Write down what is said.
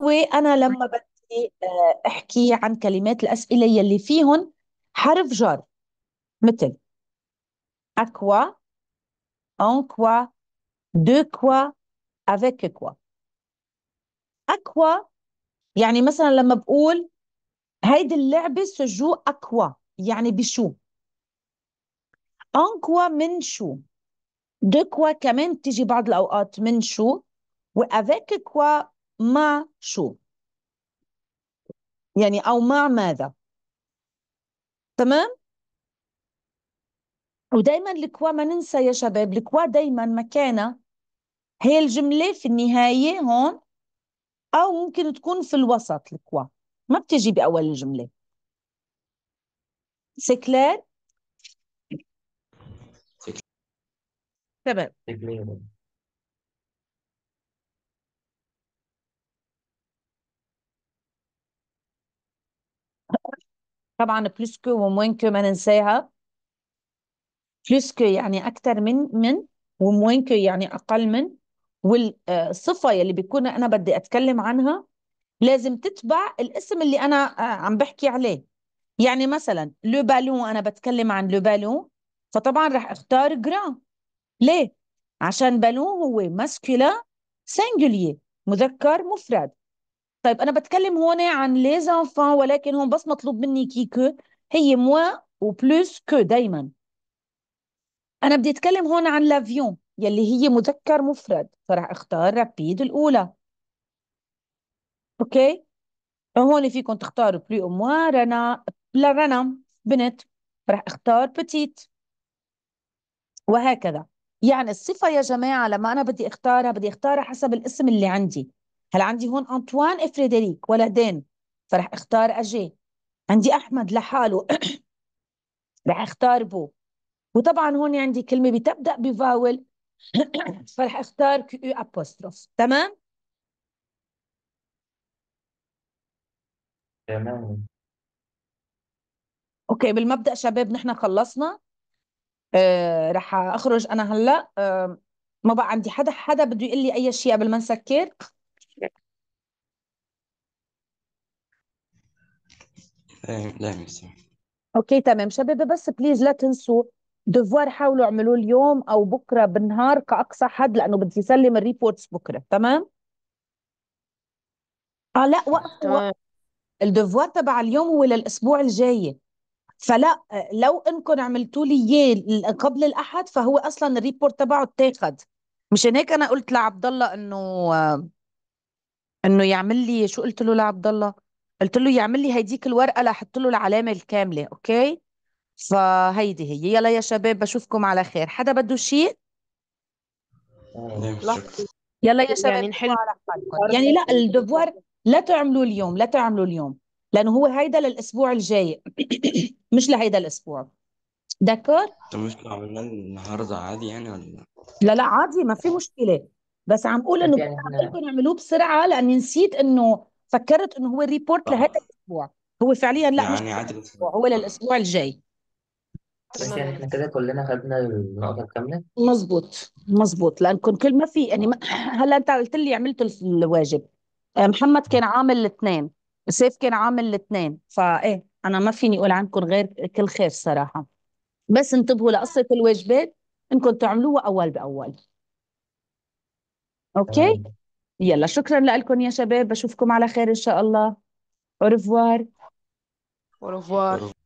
وانا لما بدي آه، احكي عن كلمات الاسئله يلي فيهم حرف جر مثل اكوا انكوا دوكوا de quoi اكوا يعني مثلا لما بقول هيدي اللعبه سجو اكوا يعني بشو انكوا من شو دو كوا كمان تيجي بعض الاوقات من شو وافيك كوا مع شو يعني أو مع ماذا تمام ودايما الكوا ما ننسى يا شباب الكوا دايما مكانها هي الجملة في النهاية هون أو ممكن تكون في الوسط الكوا ما بتجي بأول الجملة سكلير تمام طبعا بلوسكو وموينكو ما ننساها بلوسكو يعني أكثر من من وموينكو يعني أقل من والصفة آه، يلي بيكون أنا بدي أتكلم عنها لازم تتبع الاسم اللي أنا آه، عم بحكي عليه يعني مثلا لو بالون أنا بتكلم عن لو بالون فطبعا رح أختار جران ليه؟ عشان بالون هو ماسكولا سنجولير مذكر مفرد طيب انا بتكلم هون عن لي زانفون ولكن هون بس مطلوب مني كي كو هي موا وبلوس كو دايما انا بدي اتكلم هون عن لافيون يلي هي مذكر مفرد فراح اختار رابيد الاولى اوكي هون فيكم تختاروا بلو او موا رنا بلا رنا بنت راح اختار بتيت وهكذا يعني الصفة يا جماعة لما أنا بدي أختارها بدي أختارها حسب الاسم اللي عندي هلا عندي هون أنطوان فريدريك ولدين فرح اختار أجي عندي أحمد لحاله رح اختار بو وطبعا هون عندي كلمة بتبدأ بفاول فرح اختار كيو ابوستروف تمام؟ تمام اوكي بالمبدأ شباب نحن خلصنا آه رح اخرج انا هلا آه ما بقى عندي حدا حدا بده يقول لي اي شيء قبل ما نسكر لا اوكي تمام شباب بس بليز لا تنسوا دفوار حاولوا اعملوه اليوم او بكره بالنهار كاقصى حد لانه بدي اسلم الريبورتس بكره تمام اه لا وقت وقف الدفوار تبع اليوم هو للاسبوع الجاي فلا لو انكم عملتوا لي اياه قبل الاحد فهو اصلا الريبورت تبعه اتاخذ مشان هيك انا قلت لعبد الله انه آه، انه يعمل لي شو قلت له لعبد الله قلت له يعمل لي هيديك الورقه لاحط له العلامه الكامله اوكي فهيدي هي يلا يا شباب بشوفكم على خير حدا بده شيء يلا يا شباب يعني نحل يعني لا الدفوار لا تعملوا اليوم لا تعملوا اليوم لانه هو هيدا للاسبوع الجاي مش لهيدا الاسبوع دكر طب مش عملنا النهارده عادي يعني ولا لا لا عادي ما في مشكله بس عم اقول انه يعني بدي اعملكم اعملوه بسرعه لاني نسيت انه فكرت انه هو ريبورت آه. لهذا الاسبوع هو فعليا لا مش يعني عادي الاسبوع هو للاسبوع الجاي بس يعني احنا كده كلنا خدنا النقطة الكاملة مظبوط مظبوط لان كنت كل ما في يعني ما... هلا انت قلت لي عملت الواجب آه، محمد كان عامل الاثنين سيف كان عامل الاثنين فايه انا ما فيني اقول عنكم غير كل خير صراحة بس انتبهوا لقصة الواجبات انكم تعملوها اول باول اوكي يلا شكرا لكم يا شباب بشوفكم على خير إن شاء الله أورفوار أورفوار